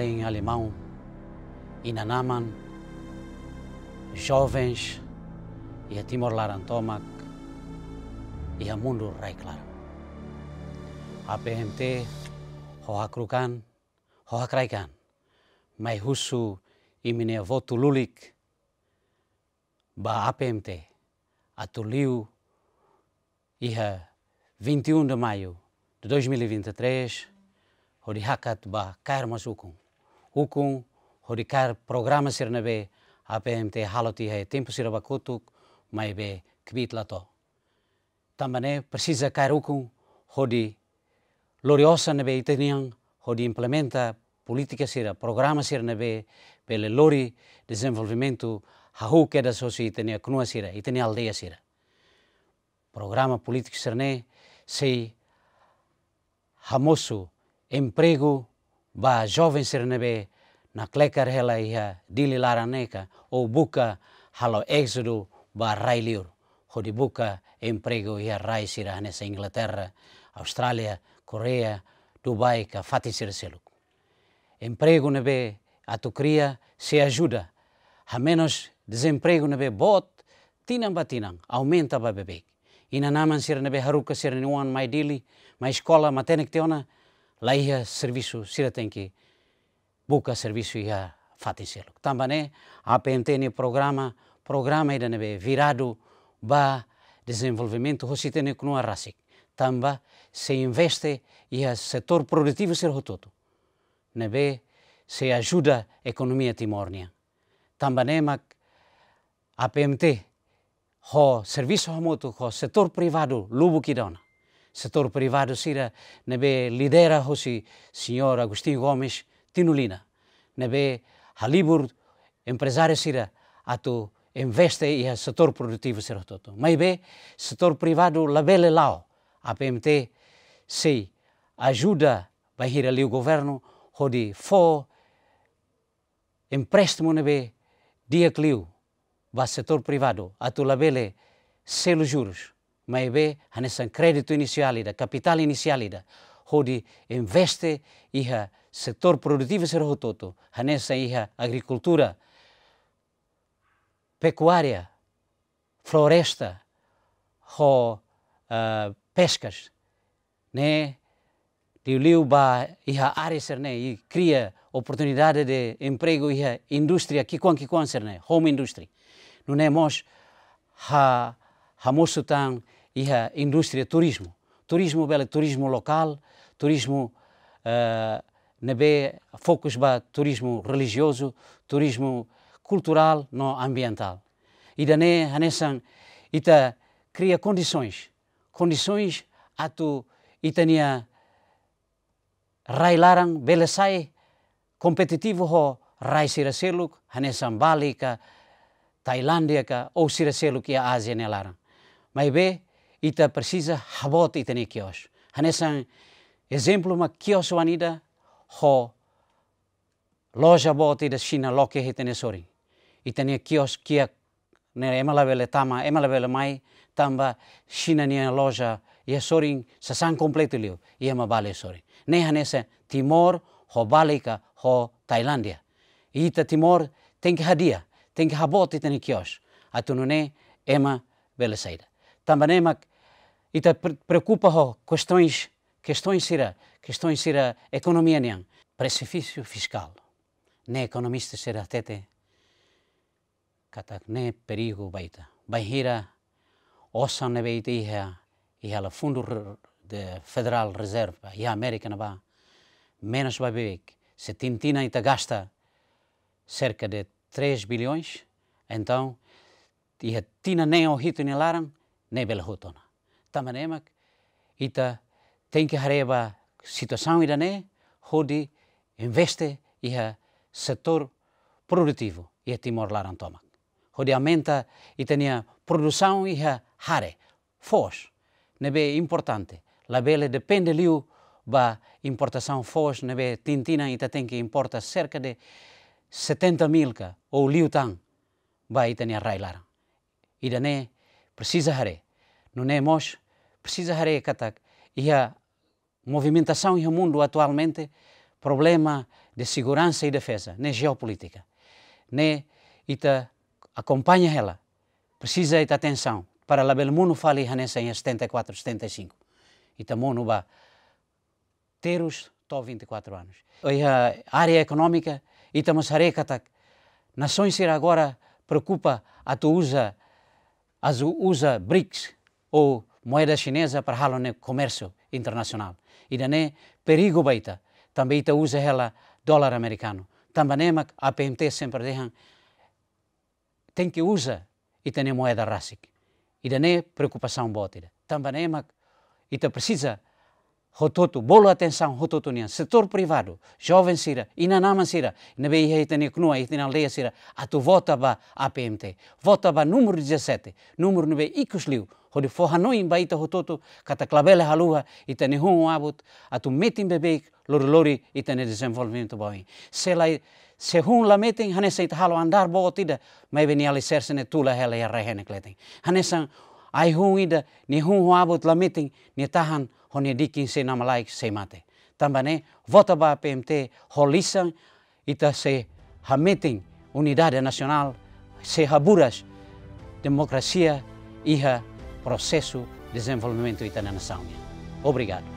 em alemão e Nanaman, jovens e a Timor Larantomac e a Mundo Reiklar. A PMT, Hohakrukan, Hohakraikan, Maihusu e Minevotu Lulik, Ba APMT, Atuliu, Iha 21 de maio de 2023, Horihakat Ba Kairmasukun hukung horikar programa sirnabe APMT haloti hai tempo siraba kutuk mai be kbit lato. Tambane precisa kai hukung hodi loriosa nabe iteniang hodi implementa política sira programa sirnabe pele lori desenvolvimento hahu keda sosi itenia knua sira itenia aldeia sira. Programa político sirne sei hamosu emprego ba jovem serenebe na klekar hela iha dili laraneka ou buka halo exodo ba railiur hodi buka emprego iha rai sira nessa Inglaterra, Austrália, Coreia, Dubai ka fati sira seluk. Emprego nebe atu cria se ajuda. A menos desemprego nebe bot tinam batinam aumenta ba bebek. Ina naman sira nebe haruka sira niwan mai dili, mai escola matenek teona, लाह्य tem que buka serviço ia fatiselo. Também APMTN programa programa ida nebe virado ba desenvolvimento hositene knua rasik. Tamba se investe ia setor produtivo ser hototo. Nebe se ajuda economia timornia. Também mak APMT ho serviço hamoto ho setor privado lubu kidona setor privado sira nabe lidera hoje, senhor Agostinho Gomes Tinulina nabe halibur empresário sira ato investe ia setor produtivo sira todo. Mas be setor privado labele lao APMT se ajuda bahira ali o governo hodi fo empréstimo nabe dia clio ba setor privado ato labele selo juros maybe hanesan crédito inicial ida, capital inicial ida, hodi investe iha setor produtivo ser hototo, hanesan iha agricultura, pecuária, floresta, ho uh, pescas, né? Liu ba iha área ser né, e cria oportunidade de emprego iha indústria que quan que quan ser né, home industry. Não é mos ha Ramoso tam iha indústria turismo. Turismo bela turismo local, turismo uh, eh, nabe focus ba turismo religioso, turismo cultural no ambiental. E dane hanesan ita cria condições, condições atu itania railarang bela competitivo ho rai siraseluk hanesan Bali ka Tailândia ka ou siraseluk ia Ásia nelarang maybe ita precisa habot ita ni kios. Hanesang exemplo ma kios wanida ho loja bot ida sina loke hitene sori. Ita ni kios kia ne emalabele tama emalabele mai tamba china ni loja ia sorin sasang completo liu ia ma bale sori. Ne hanesa Timor ho balika ho Tailândia. Ita Timor tem que hadia, tem que habot ita ni kios. Atunune ema bele saida. Tambanémac, é e te preocupa com oh, questões, questões será, questões será economia nem precipício fiscal. nem economista será tete, katak nem perigo baita. Bahira, osan ne beita iha, iha la fundo de Federal Reserve, iha América na ba, menos vai bebek. Se tintina e te gasta cerca de 3 bilhões, então, iha tina nem o hito nem laran, nebel hutona. Tamanemak ita tem que hareba situação irane hodi investe iha setor produtivo iha Timor Laran tomak. Hodi aumenta tenha produção iha hare fos nebe importante. Labele depende liu ba importação fos nebe tintina ita tem que importa cerca de 70 mil ou liu tan ba itania railaran. Idane precisa haré. Não é moço, Precisa haré, katak. E a movimentação no mundo atualmente, problema de segurança e defesa, nem né, geopolítica. Nem né? ita acompanha ela. Precisa ita atenção para lá bel mundo fale nessa em 74, 75. Ita mundo ba ter to 24 anos. E a área econômica, ita masare katak. Nações agora preocupa a tu usa usa BRICS ou moeda chinesa para halo ne comércio internacional. E ne perigo baita. Também ita usa ela dólar americano. Também nema a PMT sempre dejan tem que usa e tem moeda rasik. E ne preocupação botida. Também nema ita precisa hototu, bolo atensão hototu nian, setor privado, jovem sira, inanama sira, na bei rei tenia knua, e tenia aldeia sira, a tu vota ba APMT, vota ba número 17, número nube ikus liu, hodi foha noi imba ita hototu, kata klabele halua, e tenia hum abut, a tu metin bebeik, lori lori, e tenia desenvolvimento bau in. Se lai, se hun la metin, hanesa ita halo andar bo tida, mai veni ali sersene tula hele ja rehene kleting. Hanesa, ai hun ida, ni hun huabut la metin, ni tahan, hone dikin se nama laik se mate. Tambane vota ba PMT holisang ita se hameting unidade nacional se haburas democracia iha processo de desenvolvimento ita na nação. Obrigado.